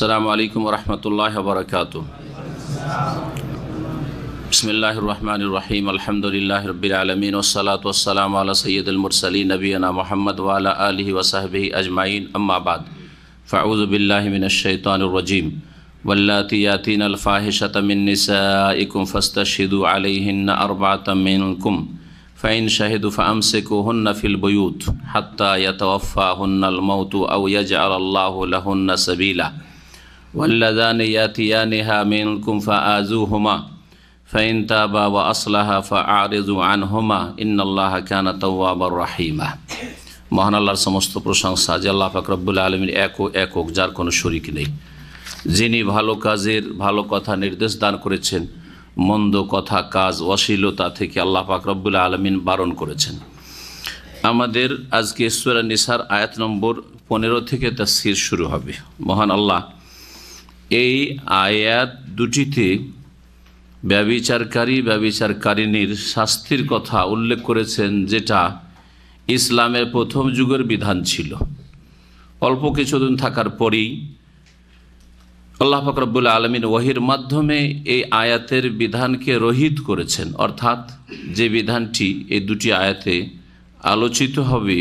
अल्लाम वरहमल वर्क बसमीम अलहमदिल्ला रबीआलमीन वसलात वसलाम सैदमरसली नबीना महमद वाला वसाहब अजमाइन अम्माबाद फ़ाउज़बिल्लिमिनशैतरजीम वल्लातियातिन अलफ़ाहिशतमिनकुम फ़स्तशिदु अलहन अरबातमिनकुम फ़ैन शहद फ़म से कोहन्न फ़िलबयूत हती यतवफ़ा हन्नमौत अव यज अल्लाहन्न सबीला واللذان ياتيانها منكم فآزوهما فإن تابا وأصلها فأعرضوا عنهما إن الله كان توابا رحيما মহান আল্লাহর সমস্ত প্রশংসা যে আল্লাহ ফাকরবুল আলমীর এক একক যার কোনো শরিক নেই যিনি ভালো কাজের ভালো কথা নির্দেশ দান করেছেন মন্দ কথা কাজ অশ্লীলতা থেকে আল্লাহ ফাকরবুল আলমিন বারণ করেছেন আমাদের আজকে ঈশ্বরা নিসার আয়াত নম্বর পনেরো থেকে তার শুরু হবে মহান আল্লাহ এই আয়াত দুটিতে ব্যবিচারকারী ব্যবিচারকারিনীর শাস্তির কথা উল্লেখ করেছেন যেটা ইসলামের প্রথম যুগের বিধান ছিল অল্প কিছুদিন থাকার পরেই আল্লাহ ফকরবুল আলমিন ওহির মাধ্যমে এই আয়াতের বিধানকে রহিত করেছেন অর্থাৎ যে বিধানটি এই দুটি আয়াতে আলোচিত হবে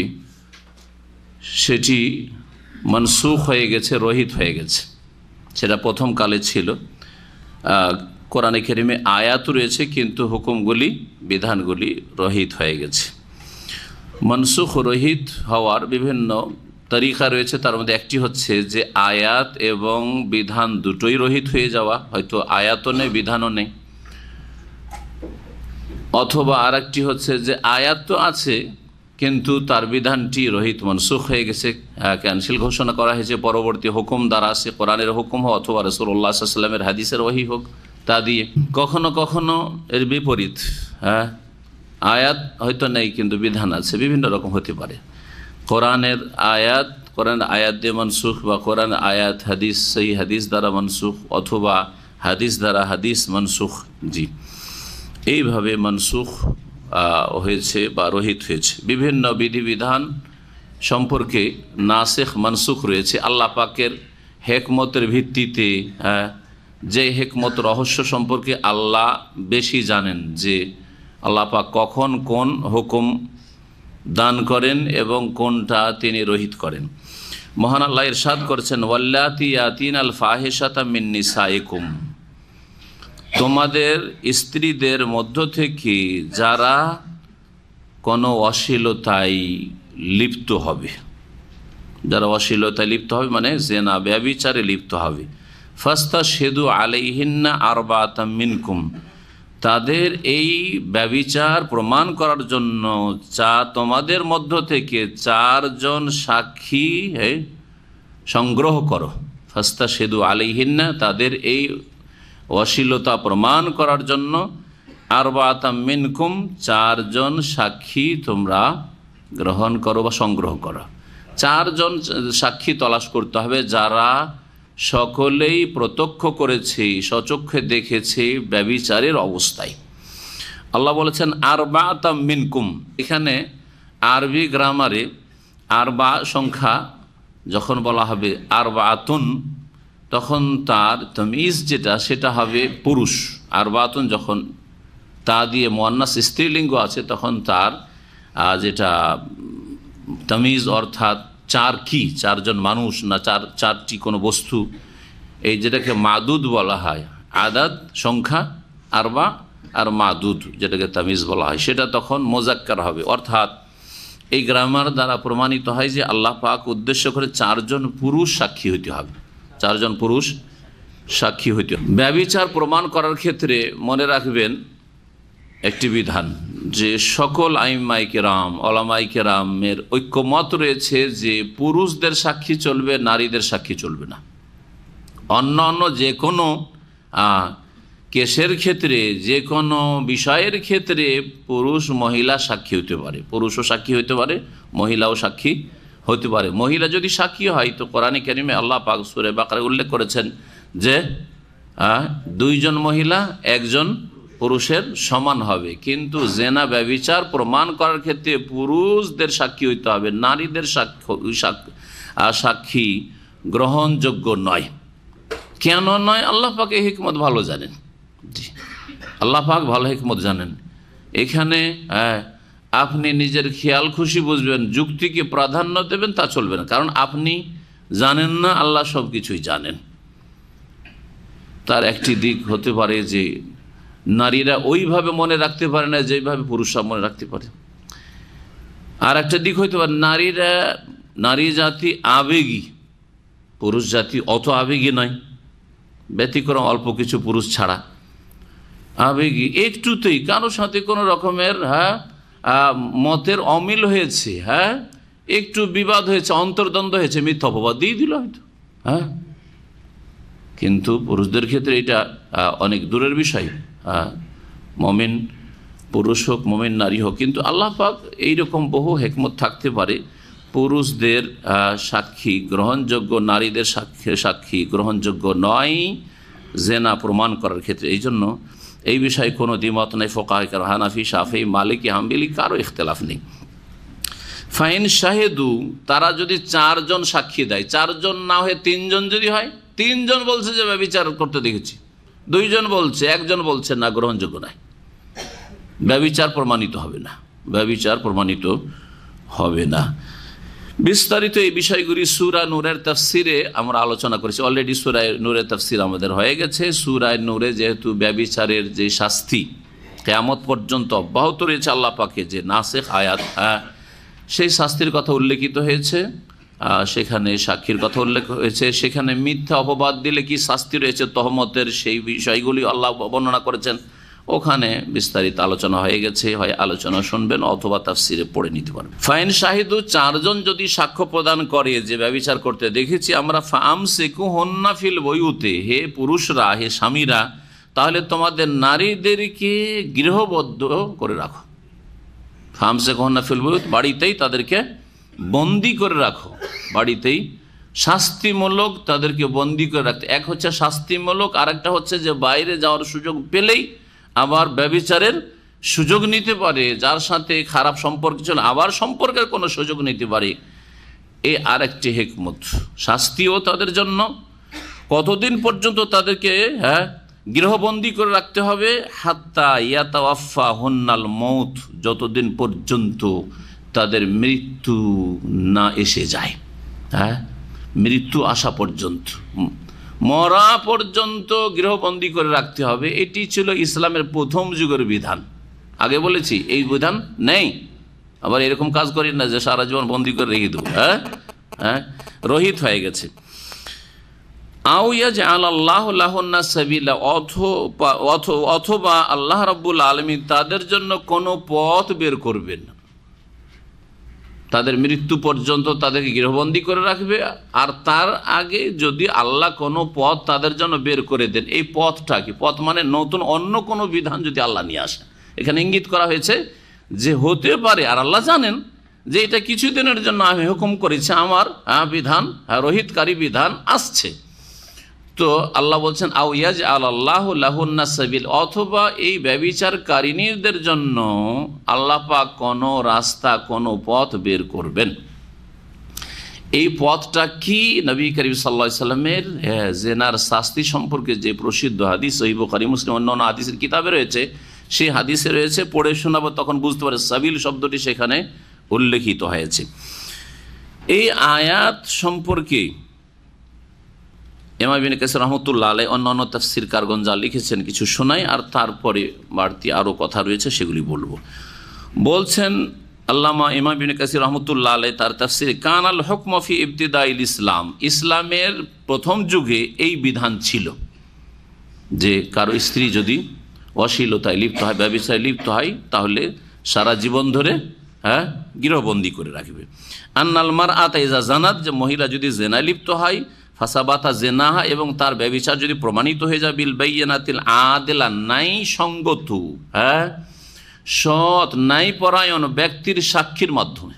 সেটি মনসুখ হয়ে গেছে রহিত হয়ে গেছে সেটা প্রথম কালে ছিল কোরআনে খেরিমে আয়াত রয়েছে কিন্তু হুকুমগুলি বিধানগুলি রহিত হয়ে গেছে মনসুখ রহিত হওয়ার বিভিন্ন তরিকা রয়েছে তার মধ্যে একটি হচ্ছে যে আয়াত এবং বিধান দুটোই রহিত হয়ে যাওয়া হয়তো আয়াতও নেই বিধানও নেই অথবা আর হচ্ছে যে আয়াত তো আছে কিন্তু তার বিধানটি রহিত মনসুখ হয়ে গেছে ক্যান্সেল ঘোষণা করা হয়েছে পরবর্তী হুকুম দ্বারা সে কোরআনের হুকুম হোক অথবা রসুল্লাহ সাল্লামের হাদিসের ওহি হোক তা দিয়ে কখনো কখনো এর বিপরীত হ্যাঁ আয়াত হয়তো নেই কিন্তু বিধান আছে বিভিন্ন রকম হতে পারে কোরআনের আয়াত কোরআন আয়াত দিয়ে মনসুখ বা কোরআন আয়াত হাদিস সেই হাদিস দ্বারা মনসুখ অথবা হাদিস দ্বারা হাদিস মনসুখ জি এইভাবে মনসুখ হয়েছে বা রহিত হয়েছে বিভিন্ন বিধিবিধান সম্পর্কে নাসেখ মানসুখ রয়েছে আল্লাহ পাকের হেকমতের ভিত্তিতে হ্যাঁ যে হেকমত রহস্য সম্পর্কে আল্লাহ বেশি জানেন যে আল্লাহ পাক কখন কোন হুকুম দান করেন এবং কোনটা তিনি রহিত করেন মহান আল্লাহ ইরশাদ করছেন ওয়াল্লাতি আতিন আল ফাহেসাতা মিন্নি সাইকুম তোমাদের স্ত্রীদের মধ্য থেকে যারা কোনো অশ্লীলতায় লিপ্ত হবে যারা অশ্লীলতায় লিপ্ত হবে মানে জেনা ব্যবিচারে লিপ্ত হবে ফাস্তা সেদু আলাইহিন্না আর বা মিনকুম তাদের এই ব্যবিচার প্রমাণ করার জন্য চা তোমাদের মধ্য থেকে চারজন সাক্ষী সংগ্রহ করো ফাস্তা সেদু আলিহিন্না তাদের এই অশ্লীলতা প্রমাণ করার জন্য আর মিনকুম চারজন সাক্ষী তোমরা গ্রহণ করো বা সংগ্রহ করো চারজন সাক্ষী তলাশ করতে হবে যারা সকলেই প্রত্যক্ষ করেছে সচক্ষে দেখেছে ব্যবিচারের অবস্থায় আল্লাহ বলেছেন আর বা মিনকুম এখানে আরবি গ্রামারে আর বা সংখ্যা যখন বলা হবে আর বা আতুন তখন তার তমিজ যেটা সেটা হবে পুরুষ আর বাতন যখন তা দিয়ে মোয়ান্নাস স্ত্রীলিঙ্গ আছে তখন তার যেটা তমিজ অর্থাৎ চার কি চারজন মানুষ না চার চারটি কোনো বস্তু এই যেটাকে মাদুদ বলা হয় আদাত সংখ্যা আর বা আর মাদুদ যেটাকে তামিজ বলা হয় সেটা তখন মোজাক্কার হবে অর্থাৎ এই গ্রামার দ্বারা প্রমাণিত হয় যে আল্লাহ পাক উদ্দেশ্য করে চারজন পুরুষ সাক্ষী হইতে হবে চারজন পুরুষ সাক্ষী হইত ব্যবিচার প্রমাণ করার ক্ষেত্রে মনে রাখবেন একটি বিধান যে সকল অলামাইকে রামের ঐক্যমত রয়েছে যে পুরুষদের সাক্ষী চলবে নারীদের সাক্ষী চলবে না অন্য অন্য যে কোনো কেসের ক্ষেত্রে যে কোনো বিষয়ের ক্ষেত্রে পুরুষ মহিলা সাক্ষী হতে পারে পুরুষও সাক্ষী হতে পারে মহিলাও সাক্ষী হতে পারে মহিলা যদি সাক্ষী হয় তো কোরআনে কেরিমে আল্লাহ পাক সুরে বাকরে উল্লেখ করেছেন যে দুইজন মহিলা একজন পুরুষের সমান হবে কিন্তু জেনা ব্যবিচার প্রমাণ করার ক্ষেত্রে পুরুষদের সাক্ষী হইতে হবে নারীদের সাক্ষী গ্রহণযোগ্য নয় কেন নয় আল্লাহ পাকে হিকমত ভালো জানেন আল্লাহ পাক ভালো হিকমত জানেন এখানে হ্যাঁ আপনি নিজের খেয়াল খুশি বুঝবেন যুক্তিকে প্রাধান্য দেবেন তা চলবে না কারণ আপনি জানেন না আল্লাহ সব কিছুই জানেন তার একটি দিক হতে পারে যে নারীরা ওইভাবে মনে রাখতে পারে না যেভাবে পুরুষরা মনে রাখতে পারে আর একটা দিক হইতে পারে নারীরা নারী জাতি আবেগী পুরুষ জাতি অত আবেগী নয় ব্যতিক্রম অল্প কিছু পুরুষ ছাড়া আবেগী একটুতেই কারোর সাথে কোনো রকমের হ্যাঁ মতের অমিল হয়েছে হ্যাঁ একটু বিবাদ হয়েছে অন্তর্দ্বন্দ্ব হয়েছে মিথ্যা অপবাদ দিয়ে দিল হয়তো হ্যাঁ কিন্তু পুরুষদের ক্ষেত্রে এটা অনেক দূরের বিষয় হ্যাঁ মমিন পুরুষ হোক মমিন নারী হোক কিন্তু আল্লাহ পাক এইরকম বহু হেকমত থাকতে পারে পুরুষদের সাক্ষী গ্রহণযোগ্য নারীদের সাক্ষী সাক্ষী গ্রহণযোগ্য নয় জেনা প্রমাণ করার ক্ষেত্রে এই জন্য এই বিষয়ে কোনো দ্বিমত নেই ফোকাহের হানাফি সাফি মালিক হাম্বিলি কারো ইখতলাফ নেই ফাইন শাহেদু তারা যদি চারজন সাক্ষী দেয় চারজন না হয়ে তিনজন যদি হয় তিনজন বলছে যে ব্যবিচার করতে দেখেছি দুইজন বলছে একজন বলছে না গ্রহণযোগ্য নয় ব্যবিচার প্রমাণিত হবে না ব্যবিচার প্রমাণিত হবে না বিস্তারিত এই বিষয়গুলি সুরা নূরের তাফসিরে আমরা আলোচনা করেছি অলরেডি সুরায় নূরের তাফসির আমাদের হয়ে গেছে সুরায় নূরে যেহেতু ব্যবিচারের যে শাস্তি কেয়ামত পর্যন্ত অব্যাহত রয়েছে আল্লাহ পাকে যে নাসেখ আয়াত হ্যাঁ, সেই শাস্তির কথা উল্লেখিত হয়েছে সেখানে সাক্ষীর কথা উল্লেখ হয়েছে সেখানে মিথ্যা অপবাদ দিলে কি শাস্তি রয়েছে তহমতের সেই বিষয়গুলি আল্লাহ বর্ণনা করেছেন ওখানে বিস্তারিত আলোচনা হয়ে গেছে হয় আলোচনা শুনবেন অথবা তার সিরে পড়ে নিতে পারবেন ফাইন শাহিদু চারজন যদি সাক্ষ্য প্রদান করে যে ব্যবচার করতে দেখেছি আমরা ফাম সেকু হন্নাফিল বইউতে হে পুরুষরা হে স্বামীরা তাহলে তোমাদের নারীদেরকে গৃহবদ্ধ করে রাখো ফাম সেকু হন্নাফিল বইউত বাড়িতেই তাদেরকে বন্দি করে রাখো বাড়িতেই শাস্তিমূলক তাদেরকে বন্দি করে রাখতে এক হচ্ছে শাস্তিমূলক আর একটা হচ্ছে যে বাইরে যাওয়ার সুযোগ পেলেই আবার ব্যবচারের সুযোগ নিতে পারে যার সাথে খারাপ সম্পর্ক ছিল আবার সম্পর্কের কোনো সুযোগ নিতে পারে এ আর একটি হেকমত শাস্তিও তাদের জন্য কতদিন পর্যন্ত তাদেরকে হ্যাঁ গৃহবন্দী করে রাখতে হবে হাত্তা ইয়াতাওয়াফা হন্নাল মৌত যতদিন পর্যন্ত তাদের মৃত্যু না এসে যায় হ্যাঁ মৃত্যু আসা পর্যন্ত মরা পর্যন্ত গৃহবন্দী করে রাখতে হবে এটি ছিল ইসলামের প্রথম যুগের বিধান আগে বলেছি এই বিধান নেই আবার এরকম কাজ করি না যে সারা জীবন বন্দি করে রেখে দেবো হ্যাঁ হ্যাঁ রহিত হয়ে গেছে আউয়াজ আল্লাহ্লাহন্না সাবিলা অথবা আল্লাহ রব্বুল আলমী তাদের জন্য কোনো পথ বের করবেন তাদের মৃত্যু পর্যন্ত তাদেরকে গৃহবন্দী করে রাখবে আর তার আগে যদি আল্লাহ কোনো পথ তাদের জন্য বের করে দেন এই পথটা কি পথ মানে নতুন অন্য কোনো বিধান যদি আল্লাহ নিয়ে আসে এখানে ইঙ্গিত করা হয়েছে যে হতে পারে আর আল্লাহ জানেন যে এটা কিছুদিনের জন্য আমি হুকুম করেছি আমার বিধান রোহিতকারী বিধান আসছে তো আল্লাহ বলছেন আউয়াজ আল্লাহ লাহুন্না সাবিল অথবা এই ব্যবিচারকারিনীদের জন্য আল্লাপা কোনো রাস্তা কোনো পথ বের করবেন এই পথটা কি নবী করিম সাল্লা সাল্লামের জেনার শাস্তি সম্পর্কে যে প্রসিদ্ধ হাদিস সহিবকারী মুসলিম অন্য অন্য হাদিসের কিতাবে রয়েছে সেই হাদিসে রয়েছে পড়ে শোনাবো তখন বুঝতে পারে সাবিল শব্দটি সেখানে উল্লেখিত হয়েছে এই আয়াত সম্পর্কে এমাবিন কেস রহমতুল্লাহ আলাই অন্যান্য তাফসির কারগন যা লিখেছেন কিছু শোনাই আর তারপরে বাড়তি আরও কথা রয়েছে সেগুলি বলবো বলছেন আল্লামা ইমাম বিন কাসির রহমতুল্লাহ আলাই তার তাফসির কান আল হকমফি ইবতিদা ইল ইসলাম ইসলামের প্রথম যুগে এই বিধান ছিল যে কারো স্ত্রী যদি অশ্লীলতায় লিপ্ত হয় ব্যবসায় লিপ্ত হয় তাহলে সারা জীবন ধরে হ্যাঁ গৃহবন্দী করে রাখবে আন্নাল মার আতা জানাত যে মহিলা যদি জেনায় লিপ্ত হয় ফাসাবাতা জেনাহা এবং তার ব্যবচার যদি প্রমাণিত হয়ে যায় বিল বাইয়ানাতিল আদেলা নাই সঙ্গত হ্যাঁ সৎ নাই পরায়ণ ব্যক্তির সাক্ষীর মাধ্যমে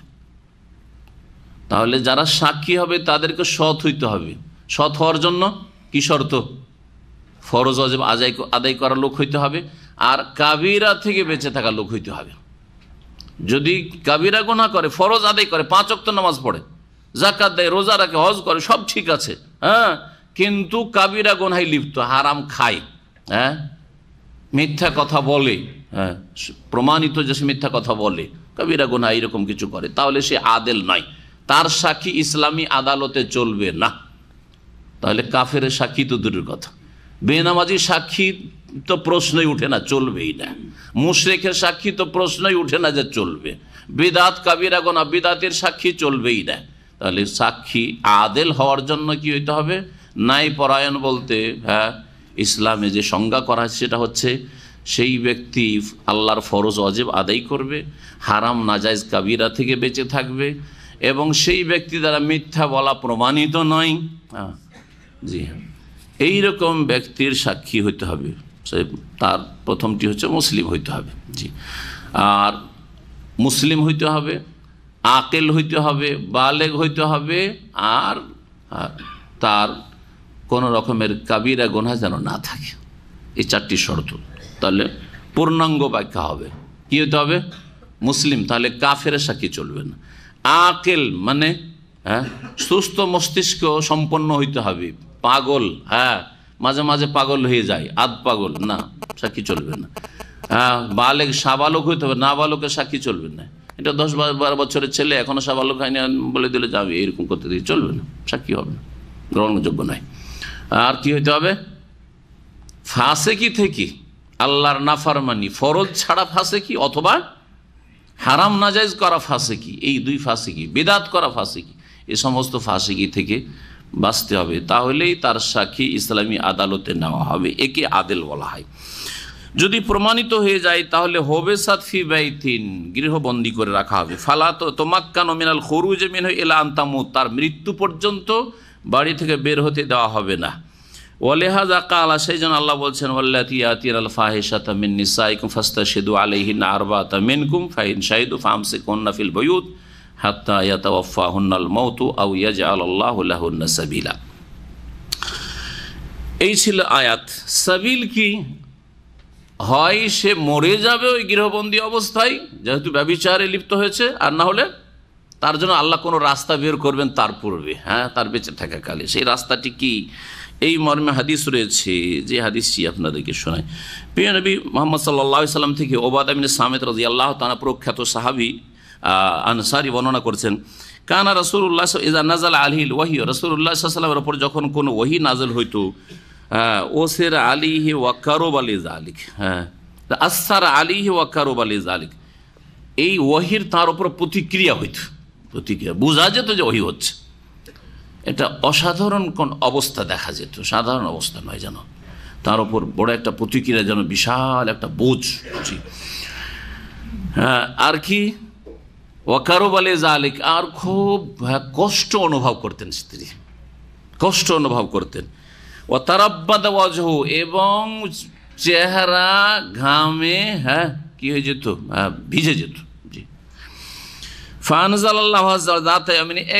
তাহলে যারা সাক্ষী হবে তাদেরকে সৎ হইতে হবে সৎ হওয়ার জন্য কি শর্ত ফরজ অজেব আদায় আদায় করা লোক হইতে হবে আর কাবিরা থেকে বেঁচে থাকা লোক হইতে হবে যদি কাবিরা গোনা করে ফরজ আদায় করে পাঁচ অক্ত নামাজ পড়ে জাকাত দেয় রোজা রাখে হজ করে সব ঠিক আছে হ্যাঁ কিন্তু কাবিরা গোনাই লিপ্ত হারাম খায় হ্যাঁ মিথ্যা কথা বলে হ্যাঁ প্রমাণিত যে সে মিথ্যা কথা বলে কবিরা গোনা এরকম কিছু করে তাহলে সে আদেল নয় তার সাক্ষী ইসলামী আদালতে চলবে না তাহলে কাফের সাক্ষী তো দূরের কথা বেনামাজি সাক্ষী তো প্রশ্নই উঠে না চলবেই না মুশরেখের সাক্ষী তো প্রশ্নই উঠে না যে চলবে বিদাত কাবিরা গোনা বিদাতের সাক্ষী চলবেই না তাহলে সাক্ষী আদেল হওয়ার জন্য কি হইতে হবে নাই পরায়ণ বলতে হ্যাঁ ইসলামে যে সংজ্ঞা করা হয়েছে সেটা হচ্ছে সেই ব্যক্তি আল্লাহর ফরজ অজেব আদায় করবে হারাম নাজাইজ কাবিরা থেকে বেঁচে থাকবে এবং সেই ব্যক্তি দ্বারা মিথ্যা বলা প্রমাণিত নয় হ্যাঁ, জি হ্যাঁ এইরকম ব্যক্তির সাক্ষী হইতে হবে সে তার প্রথমটি হচ্ছে মুসলিম হইতে হবে জি আর মুসলিম হইতে হবে আকেল হইতে হবে বালেগ হইতে হবে আর তার কোনো রকমের কাবিরা গোনা যেন না থাকে এই চারটি শর্ত তাহলে পূর্ণাঙ্গ ব্যাখ্যা হবে কী হতে হবে মুসলিম তাহলে কাফের সাক্ষী চলবে না আকেল মানে হ্যাঁ সুস্থ মস্তিষ্ক সম্পন্ন হইতে হবে পাগল হ্যাঁ মাঝে মাঝে পাগল হয়ে যায় আধ পাগল না সাক্ষী চলবে না হ্যাঁ বালেক সাবালক হইতে হবে না বালকের সাক্ষী চলবে না এটা দশ বারো বছরের ছেলে এখনো সাবালক হয়নি বলে দিলে যাবে এরকম করতে দিয়ে চলবে না সাক্ষী হবে না গ্রহণযোগ্য নয় আর কি হইতে হবে ফাঁসে কি থেকে আল্লাহর ফারমানি ফরজ ছাড়া ফাঁসে কি অথবা হারাম নাজাইজ করা ফাঁসে কি এই দুই ফাঁসে কি বেদাত করা ফাঁসে কি এ সমস্ত ফাঁসে কি থেকে বাঁচতে হবে তাহলেই তার সাক্ষী ইসলামী আদালতে নেওয়া হবে একে আদেল বলা হয় যদি প্রমাণিত হয়ে যায় তাহলে হবে সাতফি বাইথিন গৃহবন্দী করে রাখা হবে ফালা তো তোমাক্কান মিনাল খরুজ মিন এলা আন্তামু তার মৃত্যু পর্যন্ত বাড়ি থেকে বের হতে দেওয়া হবে না ওয়ালেহাজা কালা সেই জন্য আল্লাহ বলছেন ওয়াল্লাতিয়াতির আল ফাহেশা তামিন নিসাইকুম ফাস্তা সেদু আলহিন আরবা তামিনকুম ফাইন শাহিদু ফামসে কন্যা ফিল বয়ুদ হাত্তা ইয়াতাওয়াফা হুন্নাল মৌতু আউ ইয়া ইয়াজ আল্লাহ সাবিলা এই ছিল আয়াত সাবিল কি হয় সে মরে যাবে ওই গৃহবন্দী অবস্থায় যেহেতু ব্যবিচারে লিপ্ত হয়েছে আর না হলে তার জন্য আল্লাহ কোনো রাস্তা বের করবেন তার পূর্বে হ্যাঁ তার বেঁচে থাকা কালে সেই রাস্তাটি কি এই মর্মে হাদিস রয়েছে যে হাদিসটি আপনাদেরকে শোনায় প্রিয় নবী মোহাম্মদ সাল্লাহ সাল্লাম থেকে ওবাদ আমিন সামেদ রাজি আল্লাহ তানা প্রখ্যাত সাহাবি আনসারি বর্ণনা করছেন কানা রসুল্লাহ নাজাল আলহিল ওয়াহি রসুল্লাহ সাল্লামের ওপর যখন কোনো ওহি নাজল হইতো হ্যাঁ ওসের আলিহি ওয়াকারোব আলী জালিক হ্যাঁ আসার আলিহি ওয়াকারোব আলী জালিক এই ওহির তার উপর প্রতিক্রিয়া হইত প্রতিক্রিয়া বোঝা যেত যে ওহি হচ্ছে এটা অসাধারণ কোন অবস্থা দেখা যেত সাধারণ অবস্থা নয় যেন তার উপর বড় একটা প্রতিক্রিয়া যেন বিশাল একটা বোঝ হ্যাঁ আর কি ওয়াকারো বলে জালিক আর খুব হ্যাঁ, কষ্ট অনুভব করতেন স্ত্রী কষ্ট অনুভব করতেন ও তারাব্বাদ ওয়াজহু এবং চেহারা ঘামে হ্যাঁ কি হয়ে যেত হ্যাঁ, ভিজে যেত জি ফানজাল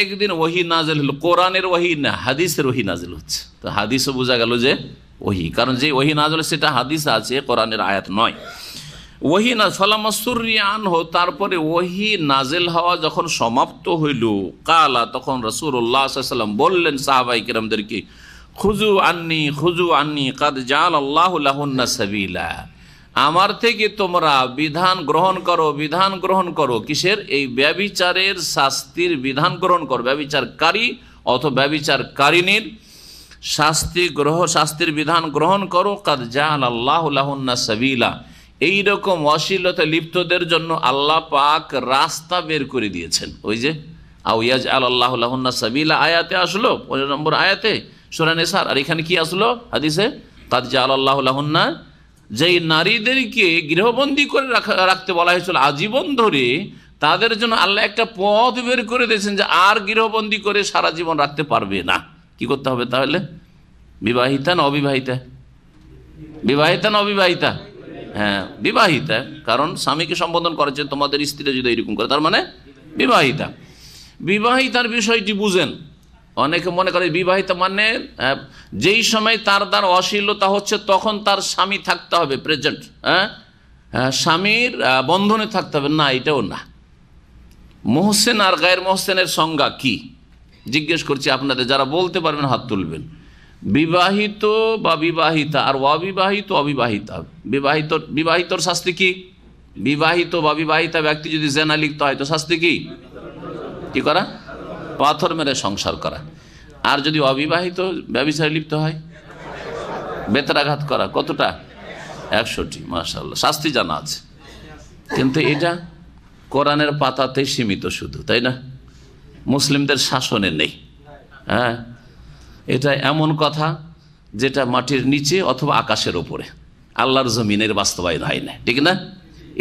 একদিন ওহি নাজেল হলো কোরআনের ওহি না হাদিসের ওহি নাজেল হচ্ছে তো হাদিসও বোঝা গেল যে ওহি কারণ যে ওহি নাজল সেটা হাদিস আছে কোরআনের আয়াত নয় ওহি না ফলামসুরিয়ান হো তারপরে ওহি নাজেল হওয়া যখন সমাপ্ত হইল কালা তখন রসুল্লাহ সাল্লাম বললেন সাহাবাই কিরমদেরকে খুজু আন্নি খুজু আন্নি কাদ জাল আল্লাহুল্লাহুন্না সাবিলা আমার থেকে তোমরা বিধান গ্রহণ করো বিধান গ্রহণ করো কিসের এই ব্যবিচারের শাস্তির বিধান গ্রহণ করো ব্যবিচারকারী অথবা ব্যবিচারকারিনীর শাস্তি গ্রহ শাস্তির বিধান গ্রহণ করো কাদ জাল আল্লাহুল্লাহুন্না সাবিলা এইরকম অশ্লীলতা লিপ্তদের জন্য আল্লাহ পাক রাস্তা বের করে দিয়েছেন ওই যে আউ আউয়াজ আল্লাহ সাবিলা আয়াতে আসলো পনেরো নম্বর আয়াতে সুরান নেশার আর এখানে কি আসলো হাদিসে কাদ জা আল্লাহ যে নারীদেরকে গৃহবন্দী করে রাখতে বলা হয়েছিল আজীবন ধরে তাদের জন্য আল্লাহ একটা পথ বের করে দিয়েছেন যে আর গৃহবন্দী করে সারা জীবন রাখতে পারবে না কি করতে হবে তাহলে বিবাহিতা না অবিবাহিতা বিবাহিতা না অবিবাহিতা হ্যাঁ বিবাহিতা কারণ স্বামীকে সম্বোধন করেছে তোমাদের স্ত্রীরা যদি এরকম করে তার মানে বিবাহিতা বিবাহিতার বিষয়টি বুঝেন অনেকে মনে করে বিবাহিত মানে যেই সময় তার দ্বার অশ্লীলতা হচ্ছে তখন তার স্বামী থাকতে হবে প্রেজেন্ট হ্যাঁ? হ্যাঁ স্বামীর বন্ধনে থাকতে হবে না এটাও না মোহসেন আর গায়ের মোহসেনের সংজ্ঞা কি জিজ্ঞেস করছি আপনাদের যারা বলতে পারবেন হাত তুলবেন বিবাহিত বা বিবাহিতা আর অবিবাহিত অবিবাহিতা বিবাহিত বিবাহিতর শাস্তি কি বিবাহিত বা বিবাহিতা ব্যক্তি যদি জেনা লিখতে হয় তো শাস্তি কি কি করা পাথর মেরে সংসার করা আর যদি অবিবাহিত ব্যবসায় লিপ্ত হয় বেতরাঘাত করা কতটা একশোটি মার্শাল্লাহ শাস্তি জানা আছে কিন্তু এটা কোরআনের পাতাতে সীমিত শুধু তাই না মুসলিমদের শাসনে নেই হ্যাঁ এটা এমন কথা যেটা মাটির নিচে অথবা আকাশের ওপরে আল্লাহর জমিনের বাস্তবায়ন হয় না ঠিক না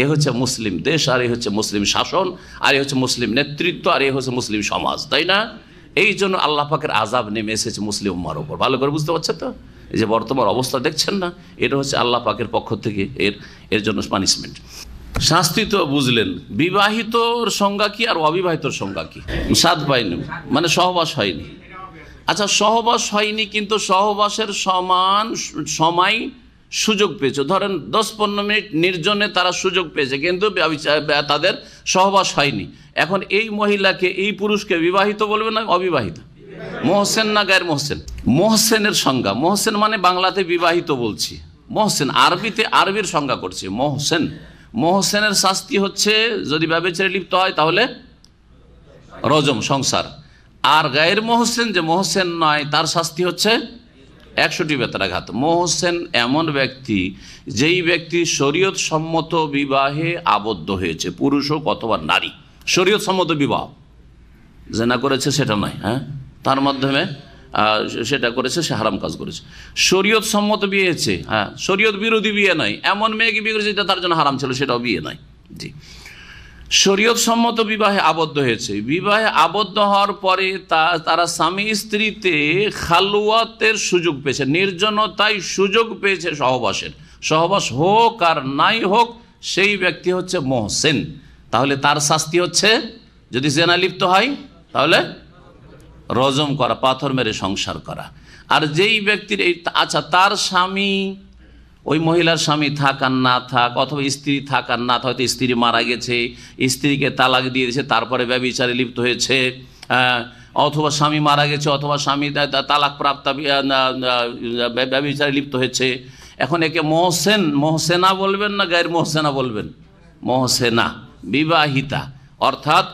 এ হচ্ছে মুসলিম দেশ আর এ হচ্ছে মুসলিম শাসন আর এ হচ্ছে মুসলিম নেতৃত্ব আর এ হচ্ছে মুসলিম সমাজ তাই না এই জন্য আল্লাহ পাকের আজাব নেমে এসেছে মুসলিম উম্মার ওপর ভালো করে বুঝতে পারছেন তো এই যে বর্তমান অবস্থা দেখছেন না এটা হচ্ছে আল্লাহ পাকের পক্ষ থেকে এর এর জন্য পানিশমেন্ট শাস্তি তো বুঝলেন বিবাহিতর সংজ্ঞা কি আর অবিবাহিতর সংজ্ঞা কি সাদ পাইনি মানে সহবাস হয়নি আচ্ছা সহবাস হয়নি কিন্তু সহবাসের সমান সময় সুযোগ পেয়েছে ধরেন দশ পনেরো মিনিট নির্জনে তারা সুযোগ পেয়েছে কিন্তু তাদের সহবাস হয়নি এখন এই মহিলাকে এই পুরুষকে বিবাহিত বলবে না অবিবাহিত মোহসেন না গায়ের মোহসেন মোহসেনের সংজ্ঞা মোহসেন মানে বাংলাতে বিবাহিত বলছি মোহসেন আরবিতে আরবির সংজ্ঞা করছে মোহসেন মোহসেনের শাস্তি হচ্ছে যদি ভাবে ছেড়ে লিপ্ত হয় তাহলে রজম সংসার আর গায়ের মোহসেন যে মোহসেন নয় তার শাস্তি হচ্ছে একশোটি বেতারাঘাত মোহসেন এমন ব্যক্তি যেই ব্যক্তি শরীয়ত সম্মত বিবাহে আবদ্ধ হয়েছে পুরুষ হোক অথবা নারী শরীয়ত সম্মত বিবাহ না করেছে সেটা নয় হ্যাঁ তার মাধ্যমে সেটা করেছে সে হারাম কাজ করেছে শরীয়ত সম্মত বিয়ে হয়েছে হ্যাঁ শরীয়ত বিরোধী বিয়ে নয় এমন মেয়েকে বিয়ে করেছে যেটা তার জন্য হারাম ছিল সেটাও বিয়ে নয় জি শরীয়ত সম্মত বিবাহে আবদ্ধ হয়েছে বিবাহে আবদ্ধ হওয়ার পরে তারা স্বামী স্ত্রীতে খালুয়াতের সুযোগ পেয়েছে নির্জনতায় সুযোগ পেয়েছে সহবাসের সহবাস হোক আর নাই হোক সেই ব্যক্তি হচ্ছে মোহসেন তাহলে তার শাস্তি হচ্ছে যদি জেনা লিপ্ত হয় তাহলে রজম করা পাথর মেরে সংসার করা আর যেই ব্যক্তির এই আচ্ছা তার স্বামী ওই মহিলার স্বামী থাক আর না থাক অথবা স্ত্রী থাক আর না হয়তো স্ত্রী মারা গেছে স্ত্রীকে তালাক দিয়ে দিয়েছে তারপরে ব্যবচারে লিপ্ত হয়েছে হ্যাঁ, অথবা স্বামী মারা গেছে অথবা স্বামী তালাক প্রাপ্ত ব্যবচারে লিপ্ত হয়েছে এখন একে মহসেন মহসেনা বলবেন না গায়ের মহসেনা বলবেন মহসেনা বিবাহিতা অর্থাৎ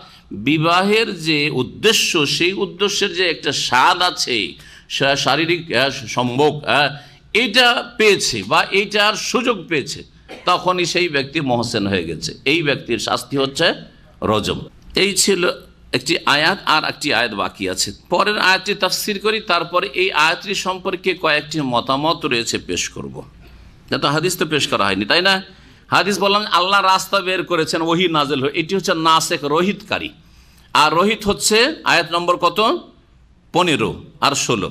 বিবাহের যে উদ্দেশ্য সেই উদ্দেশ্যের যে একটা স্বাদ আছে শারীরিক সম্ভোগ হ্যাঁ, এটা পেয়েছে বা এইটার সুযোগ পেয়েছে তখনই সেই ব্যক্তি মহসেন হয়ে গেছে এই ব্যক্তির শাস্তি হচ্ছে রজম এই ছিল একটি আয়াত আর একটি আয়াত বাকি আছে পরের আয়াতটি তাফসির করি তারপরে এই আয়াতটি সম্পর্কে কয়েকটি মতামত রয়েছে পেশ করব। এত হাদিস তো পেশ করা হয়নি তাই না হাদিস বললাম আল্লাহ রাস্তা বের করেছেন ওহি নাজেল এটি হচ্ছে নাসেক রোহিতকারী আর রোহিত হচ্ছে আয়াত নম্বর কত পনেরো আর ষোলো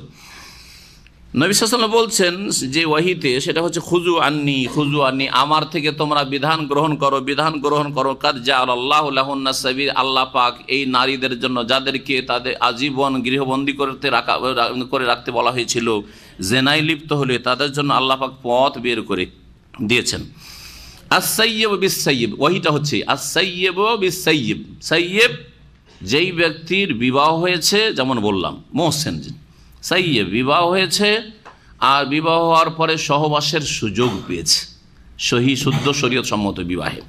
নবিসাল বলছেন যে ওয়াহিতে সেটা হচ্ছে খুজু আননি খুজু আননি আমার থেকে তোমরা বিধান গ্রহণ করো বিধান গ্রহণ করো কার যা আল্লাহ সাবির আল্লাহ পাক এই নারীদের জন্য যাদেরকে তাদের আজীবন গৃহবন্দী করতে রাখা করে রাখতে বলা হয়েছিল জেনাই লিপ্ত হলে তাদের জন্য আল্লাহ পাক পথ বের করে দিয়েছেন আর আসৈব বিসৈব ওয়াহিটা হচ্ছে আর আসৈব বিসৈব সৈয়ব যেই ব্যক্তির বিবাহ হয়েছে যেমন বললাম মোহসেন সাইয়ে বিবাহ হয়েছে আর বিবাহ হওয়ার পরে সহবাসের সুযোগ পেয়েছে সহি শুদ্ধ শরীয়ত সম্মত বিবাহে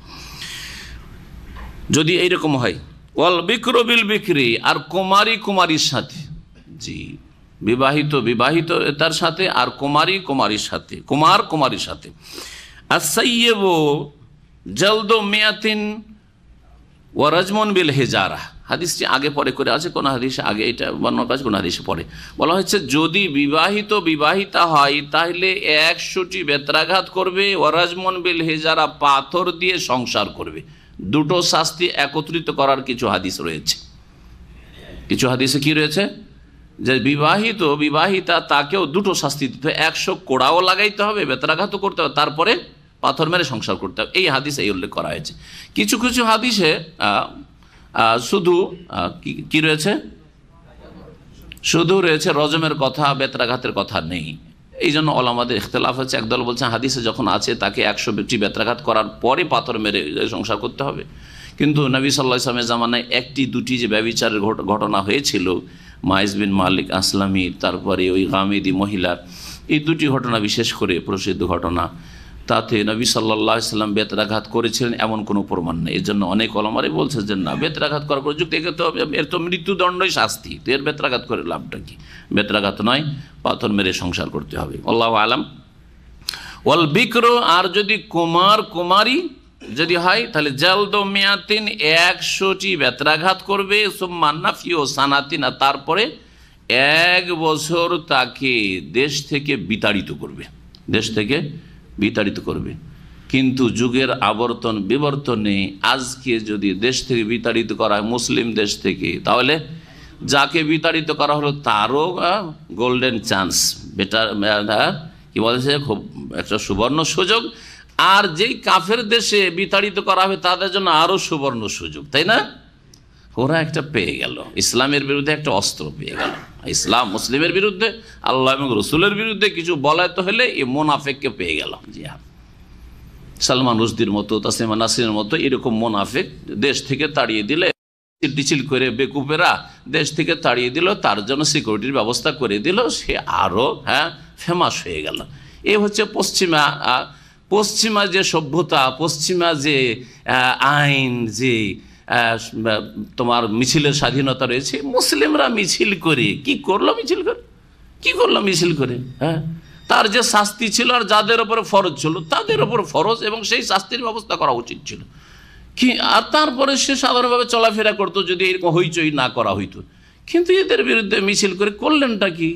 যদি এইরকম হয় ওয়াল বিক্র বিল বিক্রি আর কুমারী কুমারীর সাথে জি বিবাহিত বিবাহিত তার সাথে আর কুমারী কুমারীর সাথে কুমার কুমারীর সাথে আর সৈয়ব জলদো মেয়াতিন ও রজমন বিল হেজারা হাদিসটি আগে পরে করে আছে কোন হাদিস আগে এটা বর্ণনা করা আছে কোন হাদিসে পরে বলা হচ্ছে যদি বিবাহিত বিবাহিতা হয় তাহলে একশোটি বেত্রাঘাত করবে ওরাজমন বিল হেজারা পাথর দিয়ে সংসার করবে দুটো শাস্তি একত্রিত করার কিছু হাদিস রয়েছে কিছু হাদিসে কি রয়েছে যে বিবাহিত বিবাহিতা তাকেও দুটো শাস্তি দিতে একশো কোড়াও লাগাইতে হবে বেতরাঘাতও করতে হবে তারপরে পাথর মেরে সংসার করতে হবে এই হাদিসে এই উল্লেখ করা হয়েছে কিছু কিছু হাদিসে শুধু কি রয়েছে শুধু রয়েছে রজমের কথা বেত্রাঘাতের কথা নেই এই জন্য অলামাদের ইখতলাফ হচ্ছে একদল বলছে হাদিসে যখন আছে তাকে একশো ব্যক্তি বেত্রাঘাত করার পরে পাথর মেরে সংসার করতে হবে কিন্তু নবী সাল্লাহ ইসলামের জামানায় একটি দুটি যে ব্যবিচারের ঘটনা হয়েছিল মাইজ বিন মালিক আসলামীর তারপরে ওই গামিদি মহিলার এই দুটি ঘটনা বিশেষ করে প্রসিদ্ধ ঘটনা তাতে নবী সাল্লাহ সাল্লাম বেতরাঘাত করেছিলেন এমন কোনো প্রমাণ নেই এর জন্য অনেক অলমারে বলছে যে না বেতরাঘাত করার প্রযুক্তি একে তো এর তো মৃত্যুদণ্ডই শাস্তি তো এর বেতরাঘাত করে লাভটা কি বেতরাঘাত নয় পাথর মেরে সংসার করতে হবে আল্লাহ আলাম ওয়াল বিক্র আর যদি কুমার কুমারী যদি হয় তাহলে জালদ মেয়াতিন একশোটি বেতরাঘাত করবে সুম্মান্না ফিও সানাতিন আর তারপরে এক বছর তাকে দেশ থেকে বিতাড়িত করবে দেশ থেকে বিতাড়িত করবে কিন্তু যুগের আবর্তন বিবর্তনে আজকে যদি দেশ থেকে বিতাড়িত করা হয় মুসলিম দেশ থেকে তাহলে যাকে বিতাড়িত করা হলো তারও গোল্ডেন চান্স বেটার কি বলেছে খুব একটা সুবর্ণ সুযোগ আর যেই কাফের দেশে বিতাড়িত করা হবে তাদের জন্য আরও সুবর্ণ সুযোগ তাই না ওরা একটা পেয়ে গেল ইসলামের বিরুদ্ধে একটা অস্ত্র পেয়ে গেল ইসলাম মুসলিমের বিরুদ্ধে আল্লাহ এবং রসুলের বিরুদ্ধে কিছু তো হলে এই মোনাফেককে পেয়ে গেলাম জি হ্যাঁ সালমান রুজদির মতো তাসিমা নাসিরের মতো এরকম মোনাফেক দেশ থেকে তাড়িয়ে দিলে ডিচিল করে বেকুপেরা দেশ থেকে তাড়িয়ে দিল তার জন্য সিকিউরিটির ব্যবস্থা করে দিল সে আরও হ্যাঁ ফেমাস হয়ে গেল এ হচ্ছে পশ্চিমা পশ্চিমা যে সভ্যতা পশ্চিমা যে আইন যে তোমার মিছিলের স্বাধীনতা রয়েছে মুসলিমরা মিছিল করে কি করলো মিছিল করে কি করলো মিছিল করে হ্যাঁ তার যে শাস্তি ছিল আর যাদের ওপরে ফরজ ছিল তাদের ওপর ফরজ এবং সেই শাস্তির ব্যবস্থা করা উচিত ছিল কি আর তারপরে সে সাধারণভাবে চলাফেরা করতো যদি এরকম হইচই না করা হইতো কিন্তু এদের বিরুদ্ধে মিছিল করে করলেনটা কি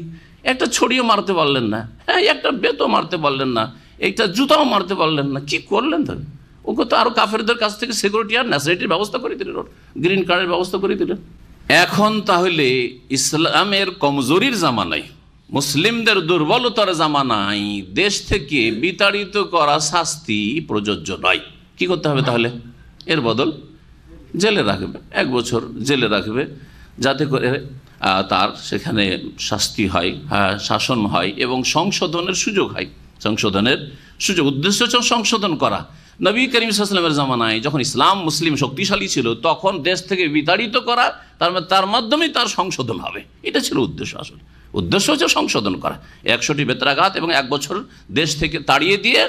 একটা ছড়িয়ে মারতে পারলেন না হ্যাঁ একটা বেতও মারতে পারলেন না একটা জুতাও মারতে পারলেন না কি করলেন তাহলে ওকে তো আরও কাফেরদের কাছ থেকে সিকিউরিটি আর ন্যাশনালিটির ব্যবস্থা করে দিলেন ওর গ্রিন কার্ডের ব্যবস্থা করে দিলেন এখন তাহলে ইসলামের কমজোরির জামানায় মুসলিমদের দুর্বলতার জামানাই দেশ থেকে বিতাড়িত করা শাস্তি প্রযোজ্য নয় কি করতে হবে তাহলে এর বদল জেলে রাখবে এক বছর জেলে রাখবে যাতে করে তার সেখানে শাস্তি হয় শাসন হয় এবং সংশোধনের সুযোগ হয় সংশোধনের সুযোগ উদ্দেশ্য হচ্ছে সংশোধন করা নবী করিম ইসলামের জামানায় যখন ইসলাম মুসলিম শক্তিশালী ছিল তখন দেশ থেকে বিতাড়িত করা তার তার মাধ্যমেই তার সংশোধন হবে এটা ছিল উদ্দেশ্য আসলে উদ্দেশ্য হচ্ছে সংশোধন করা একশোটি বেতরাঘাত এবং এক বছর দেশ থেকে তাড়িয়ে দিয়ে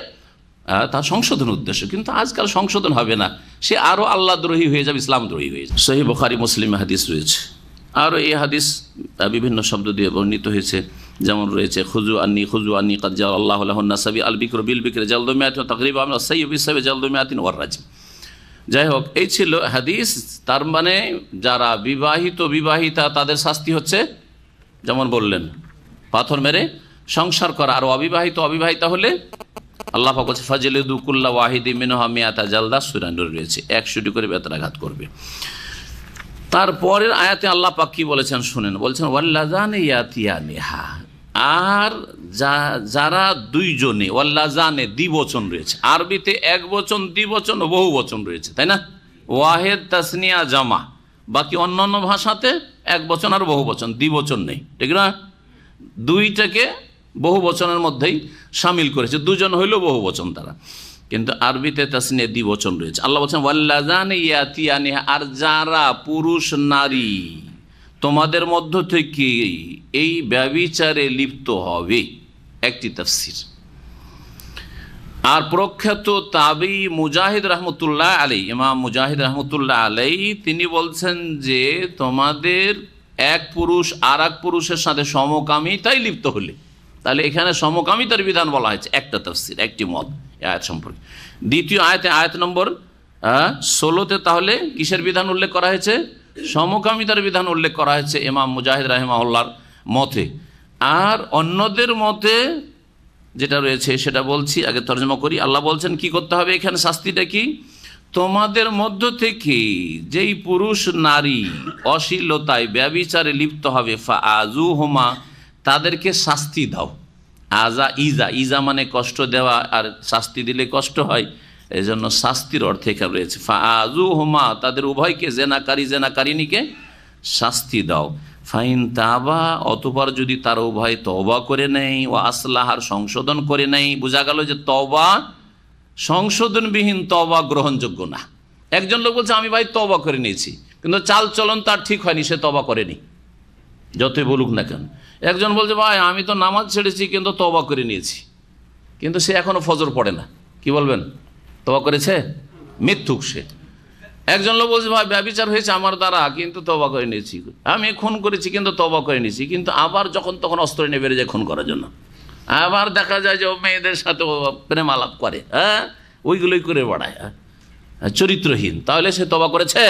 তার সংশোধন উদ্দেশ্য কিন্তু আজকাল সংশোধন হবে না সে আরও দ্রোহী হয়ে যাবে ইসলামদ্রোহী হয়ে যাবে সহি বখারি মুসলিম হাদিস রয়েছে আরও এই হাদিস বিভিন্ন শব্দ দিয়ে বর্ণিত হয়েছে যেমন রয়েছে খুজু আনি খুজু আনি কাজ্জা আল্লাহ নাসাবি আল বিক্র বিল বিক্র জালদমিয়াত তকরিব আমরা সৈয়ব হিসাবে জলদমিয়াতিন ওয়ার রাজি যাই হোক এই ছিল হাদিস তার মানে যারা বিবাহিত বিবাহিতা তাদের শাস্তি হচ্ছে যেমন বললেন পাথর মেরে সংসার করা আর অবিবাহিত অবিবাহিতা হলে আল্লাহ বলছে ফাজিল দুকুল্লা ওয়াহিদি মিনহা মিয়াতা জালদা সুরানুর রয়েছে একশোটি করে বেতনাঘাত করবে তারপরের আয়াতে আল্লাহ পাক কি বলেছেন শুনেন বলছেন ওয়াল্লাজান ইয়াতিয়া হা আর যারা দুইজনে ওয়াল্লা জানে দ্বিবচন রয়েছে আরবিতে এক বচন দ্বিবচন ও বহু বচন রয়েছে তাই না ওয়াহেদ তাসনিয়া জামা বাকি অন্যান্য ভাষাতে এক বচন আর বহু বচন দ্বিবচন নেই ঠিক না দুইটাকে বহু বচনের মধ্যেই সামিল করেছে দুজন হইল বহু বচন তারা কিন্তু আরবিতে তাসনিয়া দ্বিবচন রয়েছে আল্লাহ বলছেন ওয়াল্লা জানে ইয়াতিয়ানি আর যারা পুরুষ নারী তোমাদের মধ্য থেকে এই ব্যবিচারে লিপ্ত হবে একটি তাফসির আর প্রখ্যাত তাবি মুজাহিদ রহমতুল্লাহ আলী ইমাম মুজাহিদ রহমতুল্লাহ আলাই তিনি বলছেন যে তোমাদের এক পুরুষ আর এক পুরুষের সাথে সমকামিতাই লিপ্ত হলে তাহলে এখানে সমকামিতার বিধান বলা হয়েছে একটা তফসির একটি মত আয়াত সম্পর্কে দ্বিতীয় আয়তে আয়াত নম্বর ষোলোতে তাহলে কিসের বিধান উল্লেখ করা হয়েছে সমকামিতার বিধান উল্লেখ করা হয়েছে এমাম মুজাহিদ রাহেমাউল্লার মতে আর অন্যদের মতে যেটা রয়েছে সেটা বলছি আগে তর্জমা করি আল্লাহ বলছেন কি করতে হবে এখানে শাস্তিটা কি তোমাদের মধ্য থেকে যেই পুরুষ নারী অশ্লীলতায় ব্যবিচারে লিপ্ত হবে ফা আজু হোমা তাদেরকে শাস্তি দাও আজা ইজা ইজা মানে কষ্ট দেওয়া আর শাস্তি দিলে কষ্ট হয় এই জন্য শাস্তির অর্থে এখানে রয়েছে ফাজু হোমা তাদের উভয়কে জেনাকারী জেনাকারিনীকে শাস্তি দাও ফাইন তাবা অতপর যদি তার উভয় তবা করে নেই ও আসলাহার সংশোধন করে নেই বোঝা গেল যে তবা সংশোধনবিহীন তবা গ্রহণযোগ্য না একজন লোক বলছে আমি ভাই তবা করে নিয়েছি কিন্তু চাল চলন তার ঠিক হয়নি সে তবা করেনি যতই বলুক না কেন একজন বলছে ভাই আমি তো নামাজ ছেড়েছি কিন্তু তবা করে নিয়েছি কিন্তু সে এখনও ফজর পড়ে না কি বলবেন তবা করেছে মিথ্যুক সে একজন লোক বলছে ভাই ব্যবচার হয়েছে আমার দ্বারা কিন্তু তবা করে নিয়েছি আমি খুন করেছি কিন্তু তবা করে নিয়েছি কিন্তু আবার যখন তখন অস্ত্র নিয়ে বেড়ে যায় খুন করার জন্য আবার দেখা যায় যে ও মেয়েদের সাথে প্রেম আলাপ করে হ্যাঁ ওইগুলোই করে বাড়ায় হ্যাঁ? চরিত্রহীন তাহলে সে তবা করেছে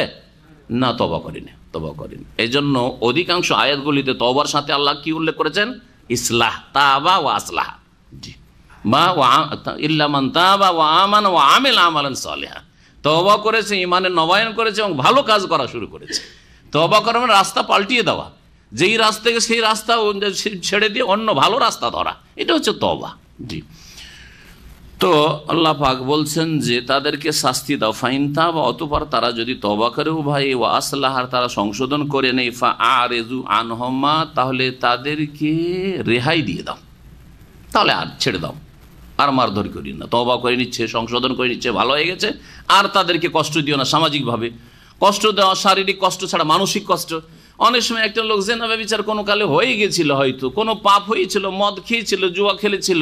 না তবা করেনি তবা করেনি এই জন্য অধিকাংশ আয়াতগুলিতে তবার সাথে আল্লাহ কি উল্লেখ করেছেন ইসলাহ তাবা ও আসলাহ জি মা ইল্লামান তাবা ও আমান ও আমেল আমালান সালেহা তবা করেছে ইমানে নবায়ন করেছে এবং ভালো কাজ করা শুরু করেছে তবা করা মানে রাস্তা পাল্টিয়ে দেওয়া যেই রাস্তাকে সেই রাস্তা ছেড়ে দিয়ে অন্য ভালো রাস্তা ধরা এটা হচ্ছে তবা জি তো আল্লাহ পাক বলছেন যে তাদেরকে শাস্তি দাও ফাইন তা বা অতপর তারা যদি তবা করে ও ভাই ও আসলাহার তারা সংশোধন করে নেই ফা আর এজু আনহমা তাহলে তাদেরকে রেহাই দিয়ে দাও তাহলে আর ছেড়ে দাও আর মারধর করি না তবা করে নিচ্ছে সংশোধন করে নিচ্ছে ভালো হয়ে গেছে আর তাদেরকে কষ্ট দিও না সামাজিকভাবে কষ্ট দেওয়া শারীরিক কষ্ট ছাড়া মানসিক কষ্ট অনেক সময় একটা লোক জেনাবে বিচার কোনো কালে হয়ে গেছিল হয়তো কোনো পাপ হয়েছিল মদ খেয়েছিল জুয়া খেলেছিল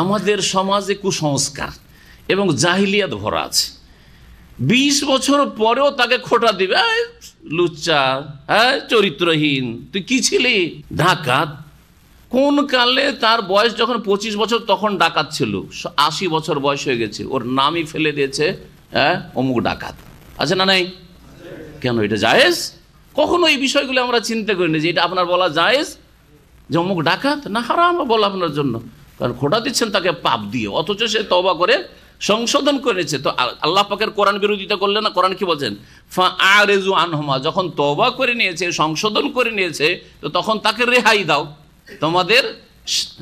আমাদের সমাজে কুসংস্কার এবং জাহিলিয়াত ভরা আছে বিশ বছর পরেও তাকে খোটা দিবে লুচ্চা হ্যাঁ চরিত্রহীন তুই কি ছিলি ঢাকা কোন কালে তার বয়স যখন ২৫ বছর তখন ডাকাত ছিল আশি বছর বয়স হয়ে গেছে ওর নামই ফেলে দিয়েছে হ্যাঁ অমুক ডাকাত আছে না নাই কেন এটা জায়েজ কখনো এই বিষয়গুলো আমরা চিন্তা করিনি যে এটা আপনার বলা জায়েজ যে অমুক ডাকাত না হারাম বলা আপনার জন্য কারণ খোটা দিচ্ছেন তাকে পাপ দিয়ে অথচ সে তবা করে সংশোধন করেছে তো আল্লাহ পাকের কোরআন বিরোধিতা করলে না কোরআন কি বলছেন ফা আরেজু আনহমা যখন তবা করে নিয়েছে সংশোধন করে নিয়েছে তো তখন তাকে রেহাই দাও তোমাদের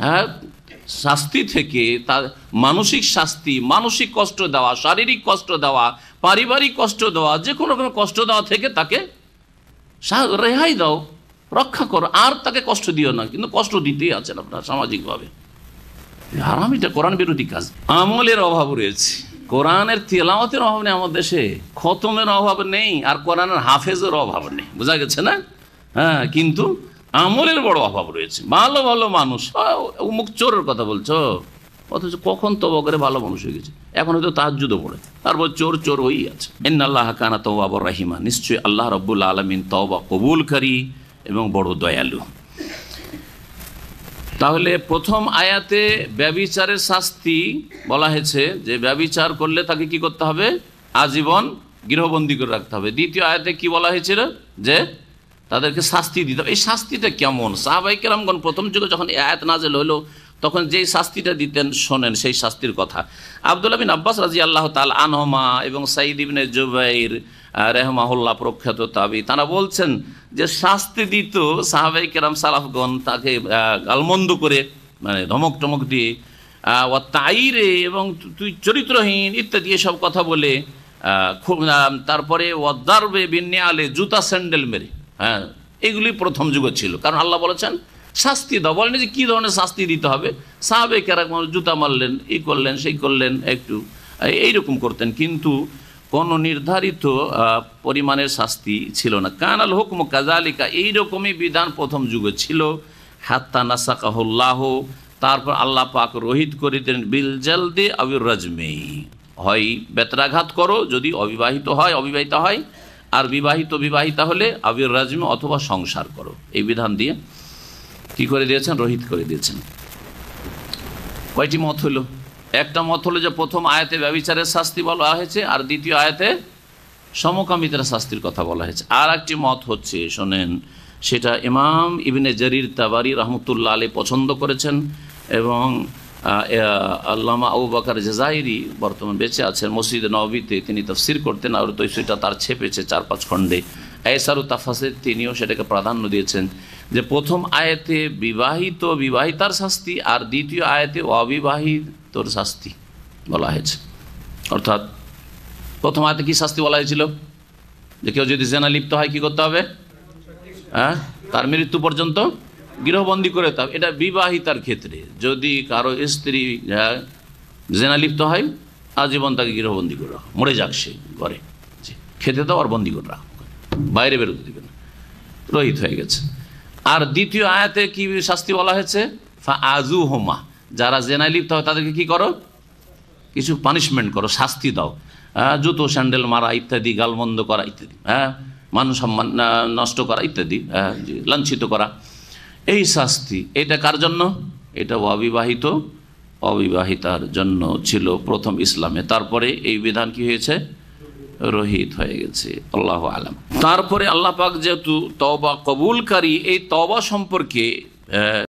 হ্যাঁ, শাস্তি থেকে তার মানসিক শাস্তি মানসিক কষ্ট দেওয়া শারীরিক কষ্ট দেওয়া পারিবারিক কষ্ট দেওয়া যে কোনো রকমের কষ্ট দেওয়া থেকে তাকে রেহাই দাও রক্ষা করো আর তাকে কষ্ট দিও না কিন্তু কষ্ট দিতেই আছেন আপনার সামাজিকভাবে হারাম এটা কোরআন বিরোধী কাজ আমলের অভাব রয়েছে কোরআনের তেলাওয়াতের অভাব নেই আমাদের দেশে খতমের অভাব নেই আর কোরআনের হাফেজের অভাব নেই বোঝা গেছে না হ্যাঁ কিন্তু আমলের বড় অভাব রয়েছে ভালো ভালো মানুষ মুখ চোরের কথা বলছো অথচ কখন তব করে ভালো মানুষ হয়ে গেছে এখন হয়তো যুদ্ধ পড়ে তারপর চোর চোর হয়েই আছে এন আল্লাহ কানা তবাবর রাহিমা নিশ্চয়ই আল্লাহ রব্বুল আলমিন তবা কবুলকারী এবং বড় দয়ালু তাহলে প্রথম আয়াতে ব্যবিচারের শাস্তি বলা হয়েছে যে ব্যবিচার করলে তাকে কি করতে হবে আজীবন গৃহবন্দী করে রাখতে হবে দ্বিতীয় আয়াতে কি বলা হয়েছিল যে তাদেরকে শাস্তি দিতাম এই শাস্তিটা কেমন কেরামগণ প্রথম যুগে যখন আয়াত নাজেল হলো তখন যেই শাস্তিটা দিতেন শোনেন সেই শাস্তির কথা আবদুল আবিন আব্বাস রাজি আল্লাহ তাল আনহমা এবং সাইদ ইবনে জুবাইর রেহমাহুল্লাহ প্রখ্যাত তাবি তারা বলছেন যে শাস্তি দিত সাহাবাই কেরাম সালাফগণ তাকে গালমন্দ করে মানে ধমক টমক দিয়ে ও তাই রে এবং তুই চরিত্রহীন ইত্যাদি এসব কথা বলে খুব তারপরে ও দারবে বিন্যালে জুতা স্যান্ডেল মেরে হ্যাঁ এগুলি প্রথম যুগ ছিল কারণ আল্লাহ বলেছেন শাস্তি দাও বলেন যে কী ধরনের শাস্তি দিতে হবে সাহাবে ক্যারাক জুতা মারলেন এই করলেন সেই করলেন একটু এইরকম করতেন কিন্তু কোনো নির্ধারিত পরিমাণের শাস্তি ছিল না কানাল হুকম কাজালিকা এইরকমই বিধান প্রথম যুগে ছিল হাত্তা নাসাকাহুল্লাহ তারপর আল্লাহ পাক রোহিত করে দিলেন বিল জলদি আবির রাজমেই হয় বেতরাঘাত করো যদি অবিবাহিত হয় অবিবাহিত হয় আর বিবাহিত বিবাহিতা হলে আবির রাজমি অথবা সংসার করো এই বিধান দিয়ে কি করে দিয়েছেন রোহিত করে দিয়েছেন কয়টি মত হলো একটা মত হলো যে প্রথম আয়াতে ব্যবচারের শাস্তি বলা হয়েছে আর দ্বিতীয় আয়াতে সমকামিতার শাস্তির কথা বলা হয়েছে আর একটি মত হচ্ছে শোনেন সেটা ইমাম ইবিনে জরির তাবারি রহমতুল্লাহ আলী পছন্দ করেছেন এবং আল্লামা আবু বাকার জাজাইরি বর্তমান বেঁচে আছেন মসজিদে নবীতে তিনি তফসির করতেন আর তৈসইটা তার ছেপেছে চার পাঁচ খণ্ডে এসারু তাফাসে তিনিও সেটাকে প্রাধান্য দিয়েছেন যে প্রথম আয়াতে বিবাহিত বিবাহিতার শাস্তি আর দ্বিতীয় আয়তে অবিবাহিতর শাস্তি বলা হয়েছে অর্থাৎ প্রথম আয়াতে কি শাস্তি বলা হয়েছিল যে কেউ যদি জেনা লিপ্ত হয় কি করতে হবে হ্যাঁ তার মৃত্যু পর্যন্ত গৃহবন্দী করে তা এটা বিবাহিতার ক্ষেত্রে যদি কারো স্ত্রী হ্যাঁ, জেনালিপ্ত হয় আজীবন তাকে গৃহবন্দী করে রাখো মরে যাক সে ঘরে খেতে দাও আর বন্দি করে রাখো বাইরে বেরোতে দেবে না রহিত হয়ে গেছে আর দ্বিতীয় আয়াতে কি শাস্তি বলা হয়েছে ফা আজু হোমা যারা জেনালিপ্ত হয় তাদেরকে কি করো কিছু পানিশমেন্ট করো শাস্তি দাও হ্যাঁ জুতো স্যান্ডেল মারা ইত্যাদি গালমন্দ করা ইত্যাদি হ্যাঁ মানুষ সম্মান নষ্ট করা ইত্যাদি হ্যাঁ লাঞ্ছিত করা এই শাস্তি এটা কার জন্য এটা অবিবাহিত অবিবাহিতার জন্য ছিল প্রথম ইসলামে তারপরে এই বিধান কি হয়েছে রহিত হয়ে গেছে আল্লাহ আলম তারপরে আল্লাহ পাক যেহেতু তবা কবুলকারী এই তবা সম্পর্কে